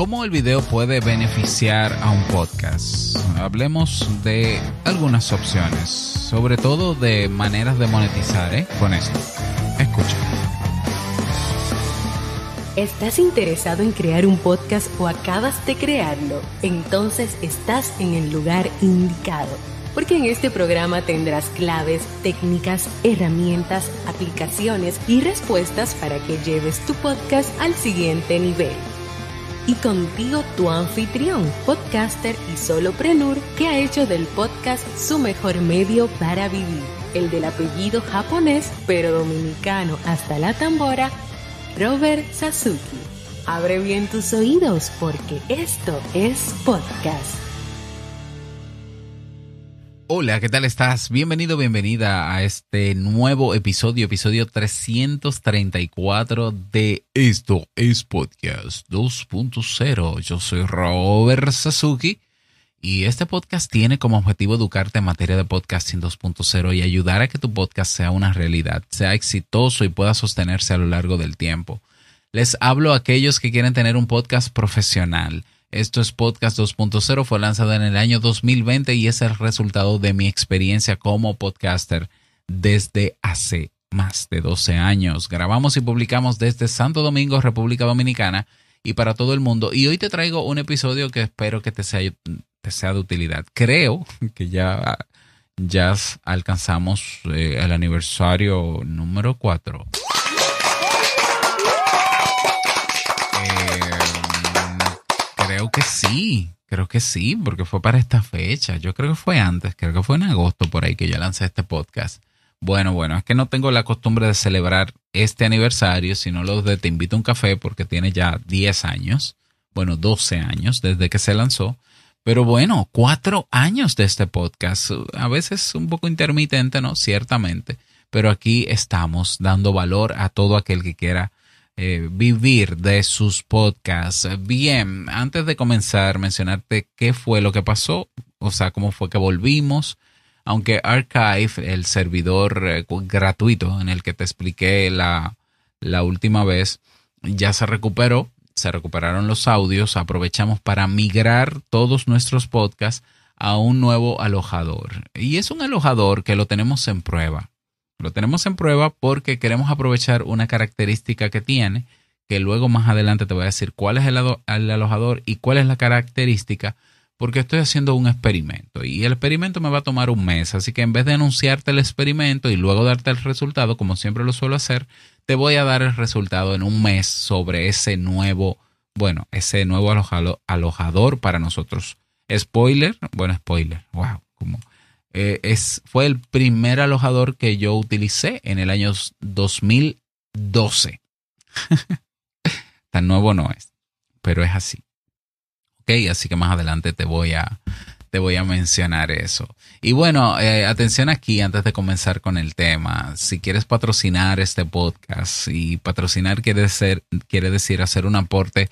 ¿Cómo el video puede beneficiar a un podcast? Hablemos de algunas opciones, sobre todo de maneras de monetizar ¿eh? con esto. Escucha. ¿Estás interesado en crear un podcast o acabas de crearlo? Entonces estás en el lugar indicado porque en este programa tendrás claves, técnicas, herramientas, aplicaciones y respuestas para que lleves tu podcast al siguiente nivel y contigo tu anfitrión, podcaster y soloprenur que ha hecho del podcast su mejor medio para vivir, el del apellido japonés pero dominicano hasta la tambora, Robert Sasuki. Abre bien tus oídos porque esto es podcast. Hola, ¿qué tal estás? Bienvenido, bienvenida a este nuevo episodio, episodio 334 de Esto es Podcast 2.0. Yo soy Robert Sasuki y este podcast tiene como objetivo educarte en materia de podcasting 2.0 y ayudar a que tu podcast sea una realidad, sea exitoso y pueda sostenerse a lo largo del tiempo. Les hablo a aquellos que quieren tener un podcast profesional esto es Podcast 2.0, fue lanzado en el año 2020 y es el resultado de mi experiencia como podcaster desde hace más de 12 años. Grabamos y publicamos desde Santo Domingo, República Dominicana y para todo el mundo. Y hoy te traigo un episodio que espero que te sea, sea de utilidad. Creo que ya, ya alcanzamos eh, el aniversario número 4. Creo que sí, creo que sí, porque fue para esta fecha. Yo creo que fue antes, creo que fue en agosto por ahí que yo lancé este podcast. Bueno, bueno, es que no tengo la costumbre de celebrar este aniversario, sino los de Te invito a un café porque tiene ya 10 años, bueno, 12 años desde que se lanzó. Pero bueno, cuatro años de este podcast, a veces un poco intermitente, ¿no? Ciertamente, pero aquí estamos dando valor a todo aquel que quiera eh, vivir de sus podcasts. Bien, antes de comenzar, mencionarte qué fue lo que pasó, o sea, cómo fue que volvimos. Aunque Archive, el servidor eh, gratuito en el que te expliqué la, la última vez, ya se recuperó, se recuperaron los audios, aprovechamos para migrar todos nuestros podcasts a un nuevo alojador. Y es un alojador que lo tenemos en prueba. Lo tenemos en prueba porque queremos aprovechar una característica que tiene, que luego más adelante te voy a decir cuál es el, alojador y cuál es la característica, porque estoy haciendo un experimento y el experimento me va a tomar un mes, así que en vez de anunciarte el experimento y luego darte el resultado, como siempre lo suelo hacer, te voy a dar el resultado en un mes sobre ese nuevo, bueno, ese nuevo alojador para nosotros. Spoiler, bueno, spoiler, wow, como eh, es, fue el primer alojador que yo utilicé en el año 2012. Tan nuevo no es, pero es así. Ok, así que más adelante te voy a, te voy a mencionar eso. Y bueno, eh, atención aquí antes de comenzar con el tema. Si quieres patrocinar este podcast y patrocinar quiere, ser, quiere decir hacer un aporte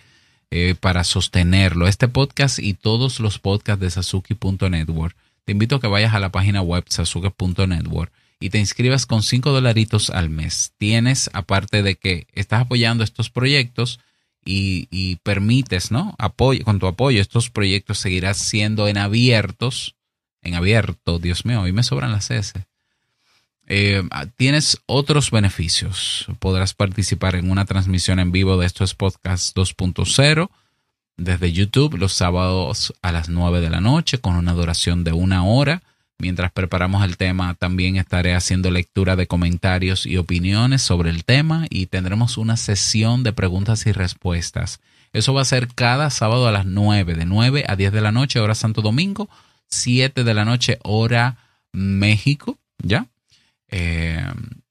eh, para sostenerlo, este podcast y todos los podcasts de Sasuki.network te invito a que vayas a la página web sasuke.network y te inscribas con 5 dolaritos al mes. Tienes, aparte de que estás apoyando estos proyectos y, permites, ¿no? con tu apoyo, estos proyectos seguirán siendo en abiertos, en abierto, Dios mío, hoy me sobran las S. Eh, ah, tienes otros beneficios. Podrás participar en una transmisión en vivo de estos podcasts 2.0 desde YouTube los sábados a las 9 de la noche con una duración de una hora. Mientras preparamos el tema, también estaré haciendo lectura de comentarios y opiniones sobre el tema y tendremos una sesión de preguntas y respuestas. Eso va a ser cada sábado a las 9, de 9 a 10 de la noche, hora Santo Domingo, 7 de la noche, hora México, ¿ya? Eh,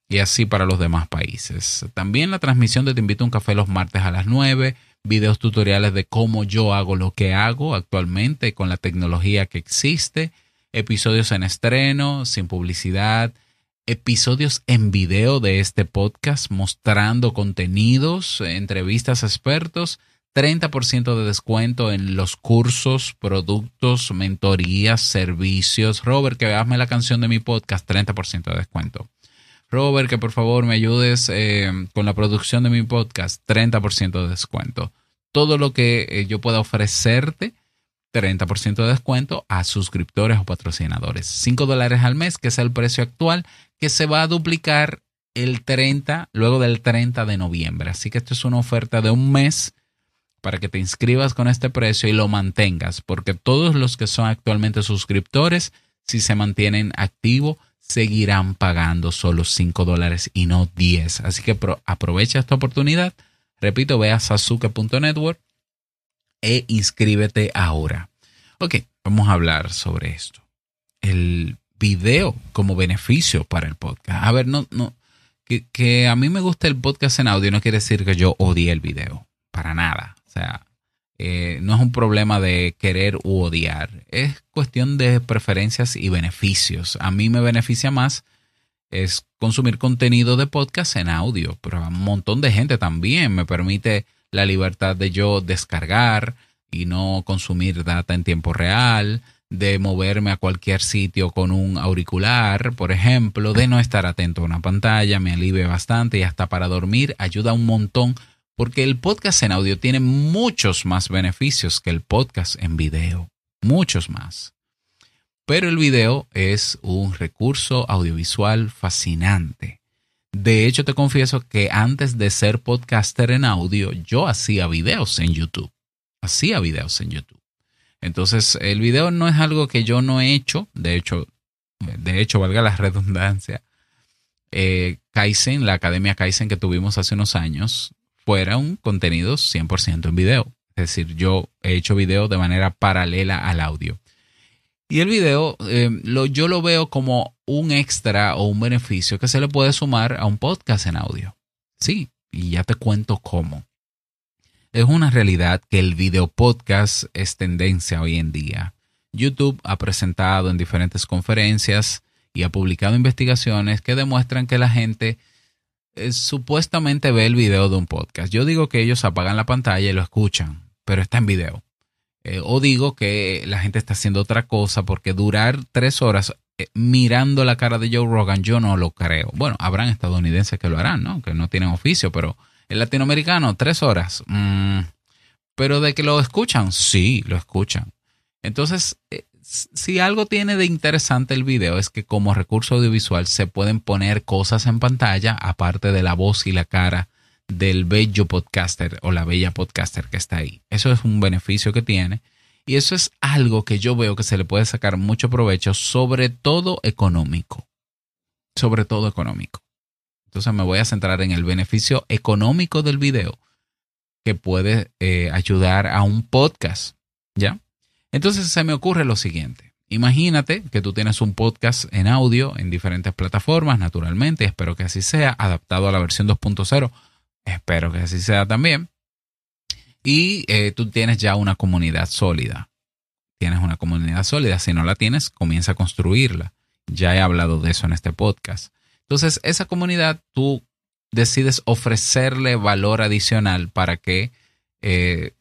y así para los demás países. También la transmisión de Te Invito a un Café los martes a las 9, videos tutoriales de cómo yo hago lo que hago actualmente con la tecnología que existe, episodios en estreno, sin publicidad, episodios en video de este podcast mostrando contenidos, entrevistas a expertos, 30% de descuento en los cursos, productos, mentorías, servicios. Robert, que hazme la canción de mi podcast, 30% de descuento. Robert, que por favor me ayudes eh, con la producción de mi podcast, 30% de descuento todo lo que eh, yo pueda ofrecerte, 30% de descuento a suscriptores o patrocinadores. 5 dólares al mes, que es el precio actual, que se va a duplicar el 30, luego del 30 de noviembre. Así que esto es una oferta de un mes para que te inscribas con este precio y lo mantengas, porque todos los que son actualmente suscriptores, si se mantienen activos, seguirán pagando solo 5 dólares y no 10. Así que aprovecha esta oportunidad Repito, ve a sasuke.network e inscríbete ahora. Ok, vamos a hablar sobre esto. El video como beneficio para el podcast. A ver, no, no, que, que, a mí me gusta el podcast en audio no quiere decir que yo odie el video, para nada. O sea, eh, no es un problema de querer u odiar, es cuestión de preferencias y beneficios. A mí me beneficia más es consumir contenido de podcast en audio, pero a un montón de gente también me permite la libertad de yo descargar y no consumir data en tiempo real, de moverme a cualquier sitio con un auricular, por ejemplo, de no estar atento a una pantalla, me alivia bastante y hasta para dormir ayuda un montón porque el podcast en audio tiene muchos más beneficios que el podcast en video, muchos más. Pero el video es un recurso audiovisual fascinante. De hecho, te confieso que antes de ser podcaster en audio, yo hacía videos en YouTube. Hacía videos en YouTube. Entonces, el video no es algo que yo no he hecho. De hecho, de hecho, valga la redundancia. Eh, Kaizen, la academia Kaizen que tuvimos hace unos años, fuera un contenido 100% en video. Es decir, yo he hecho video de manera paralela al audio. Y el video eh, yo lo veo como un extra o un beneficio que se le puede sumar a un podcast en audio. Sí, y ya te cuento cómo. Es una realidad que el video podcast es tendencia hoy en día. YouTube ha presentado en diferentes conferencias y ha publicado investigaciones que demuestran que la gente eh, supuestamente ve el video de un podcast. Yo digo que ellos apagan la pantalla y lo escuchan, pero está en video. Eh, o digo que la gente está haciendo otra cosa porque durar tres horas eh, mirando la cara de Joe Rogan yo no lo creo. Bueno, habrán estadounidenses que lo harán, ¿no? Que no tienen oficio, pero el latinoamericano tres horas. Mm, pero de que lo escuchan, sí, lo escuchan. Entonces, eh, si algo tiene de interesante el video es que como recurso audiovisual se pueden poner cosas en pantalla aparte de la voz y la cara del bello podcaster o la bella podcaster que está ahí. Eso es un beneficio que tiene y eso es algo que yo veo que se le puede sacar mucho provecho, sobre todo económico. Sobre todo económico. Entonces me voy a centrar en el beneficio económico del video que puede eh, ayudar a un podcast, ¿ya? Entonces se me ocurre lo siguiente. Imagínate que tú tienes un podcast en audio en diferentes plataformas, naturalmente, espero que así sea, adaptado a la versión 2.0 Espero que así sea también. Y eh, tú tienes ya una comunidad sólida. Tienes una comunidad sólida. Si no la tienes, comienza a construirla. Ya he hablado de eso en este podcast. Entonces, esa comunidad tú decides ofrecerle valor adicional para que, eh,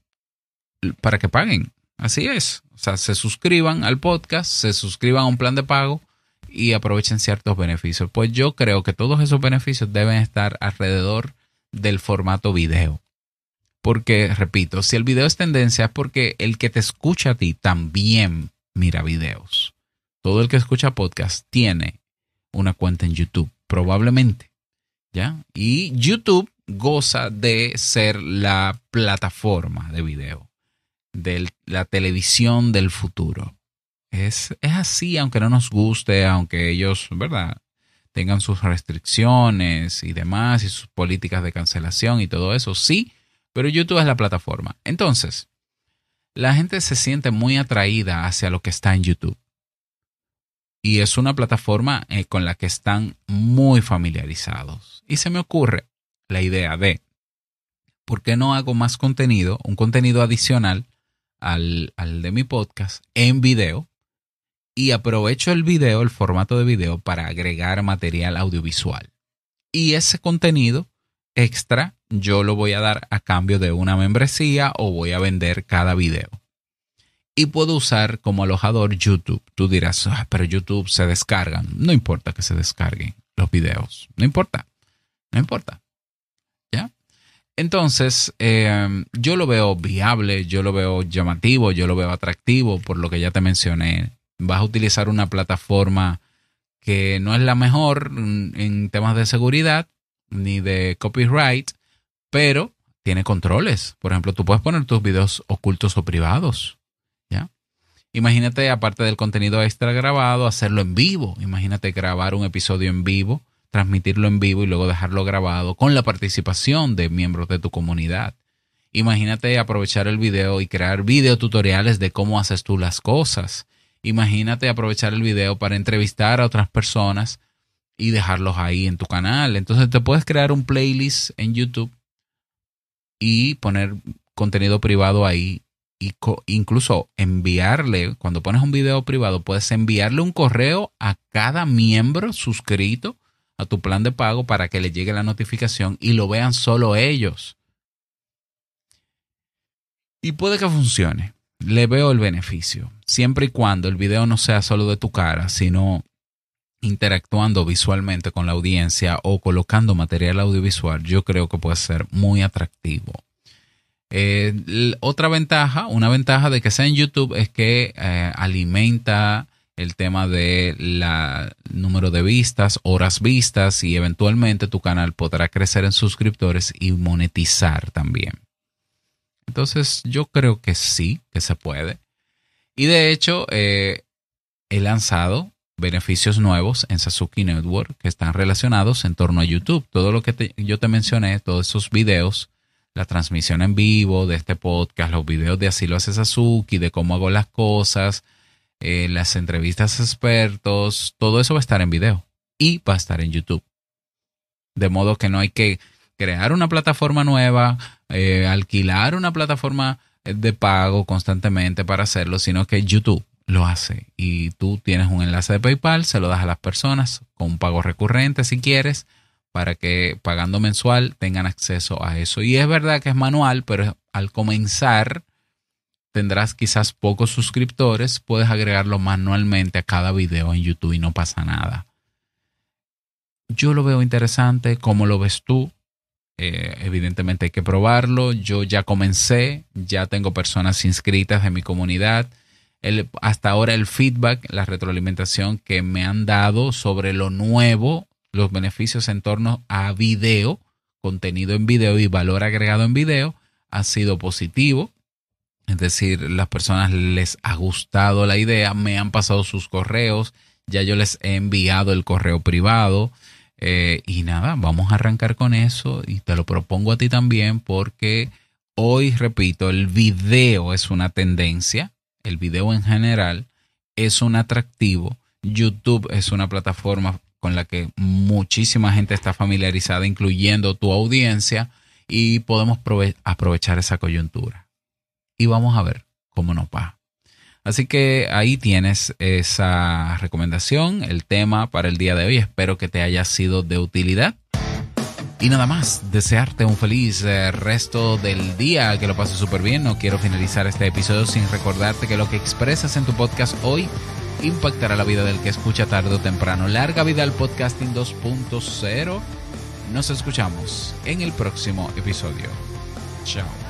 para que paguen. Así es. O sea, se suscriban al podcast, se suscriban a un plan de pago y aprovechen ciertos beneficios. Pues yo creo que todos esos beneficios deben estar alrededor del formato video. Porque, repito, si el video es tendencia es porque el que te escucha a ti también mira videos. Todo el que escucha podcast tiene una cuenta en YouTube, probablemente. ¿Ya? Y YouTube goza de ser la plataforma de video, de la televisión del futuro. Es, es así, aunque no nos guste, aunque ellos, ¿verdad? tengan sus restricciones y demás, y sus políticas de cancelación y todo eso, sí, pero YouTube es la plataforma. Entonces, la gente se siente muy atraída hacia lo que está en YouTube. Y es una plataforma eh, con la que están muy familiarizados. Y se me ocurre la idea de, ¿por qué no hago más contenido, un contenido adicional al, al de mi podcast en video? y aprovecho el video, el formato de video, para agregar material audiovisual. Y ese contenido extra yo lo voy a dar a cambio de una membresía o voy a vender cada video. Y puedo usar como alojador YouTube. Tú dirás, ah, pero YouTube se descargan. No importa que se descarguen los videos. No importa. No importa. ¿Ya? Entonces, em, yo lo veo viable, yo lo veo llamativo, yo lo veo atractivo por lo que ya te mencioné vas a utilizar una plataforma que no es la mejor en temas de seguridad ni de copyright, pero tiene controles. Por ejemplo, tú puedes poner tus videos ocultos o privados. ¿ya? Imagínate, aparte del contenido extra grabado, hacerlo en vivo. Imagínate grabar un episodio en vivo, transmitirlo en vivo y luego dejarlo grabado con la participación de miembros de tu comunidad. Imagínate aprovechar el video y crear video tutoriales de cómo haces tú las cosas imagínate aprovechar el video para entrevistar a otras personas y dejarlos ahí en tu canal. Entonces te puedes crear un playlist en YouTube y poner contenido privado ahí. Y incluso enviarle, cuando pones un video privado, puedes enviarle un correo a cada miembro suscrito a tu plan de pago para que le llegue la notificación y lo vean solo ellos. Y puede que funcione le veo el beneficio, siempre y cuando el video no sea solo de tu cara, sino interactuando visualmente con la audiencia o colocando material audiovisual, yo creo que puede ser muy atractivo. Eh, otra ventaja, una ventaja de que sea en YouTube es que eh, alimenta el tema de la número de vistas, horas vistas y eventualmente tu canal podrá crecer en suscriptores y monetizar también. Entonces yo creo que sí, que se puede. Y de hecho, eh, he lanzado beneficios nuevos en Sasuki Network que están relacionados en torno a YouTube. Todo lo que yo te mencioné, todos esos videos, la transmisión en vivo de este podcast, los videos de así lo hace Sasuki, de cómo hago las cosas, eh, las entrevistas a expertos, todo eso va a estar en video y va a estar en YouTube. De modo que no hay que crear una plataforma nueva, eh, alquilar una plataforma de pago constantemente para hacerlo, sino que YouTube lo hace y tú tienes un enlace de PayPal, se lo das a las personas con un pago recurrente si quieres, para que pagando mensual tengan acceso a eso. Y es verdad que es manual, pero al comenzar tendrás quizás pocos suscriptores, puedes agregarlo manualmente a cada video en YouTube y no pasa nada. Yo lo veo interesante, ¿cómo lo ves tú? Eh, evidentemente hay que probarlo. Yo ya comencé, ya tengo personas inscritas de mi comunidad. hasta ahora el feedback, la retroalimentación que me han dado sobre lo nuevo, los beneficios en torno a video, contenido en video y valor agregado en video, ha sido positivo. Es decir, las personas les ha gustado la idea, me han pasado sus correos, ya yo les he enviado el correo privado. Eh, y nada, vamos a arrancar con eso y te lo propongo a ti también porque hoy, repito, el video es una tendencia, el video en general es un atractivo. YouTube es una plataforma con la que muchísima gente está familiarizada, incluyendo tu audiencia, y podemos aprovechar esa coyuntura. Y vamos a ver cómo nos va. Así que ahí tienes esa recomendación, el tema para el día de hoy. Espero que te haya sido de utilidad. Y nada más, desearte un feliz eh, resto del día, que lo pases súper bien. No quiero finalizar este episodio sin recordarte que lo que expresas en tu podcast hoy impactará la vida del que escucha tarde o temprano. Larga vida al podcasting 2.0. Nos escuchamos en el próximo episodio. Chao.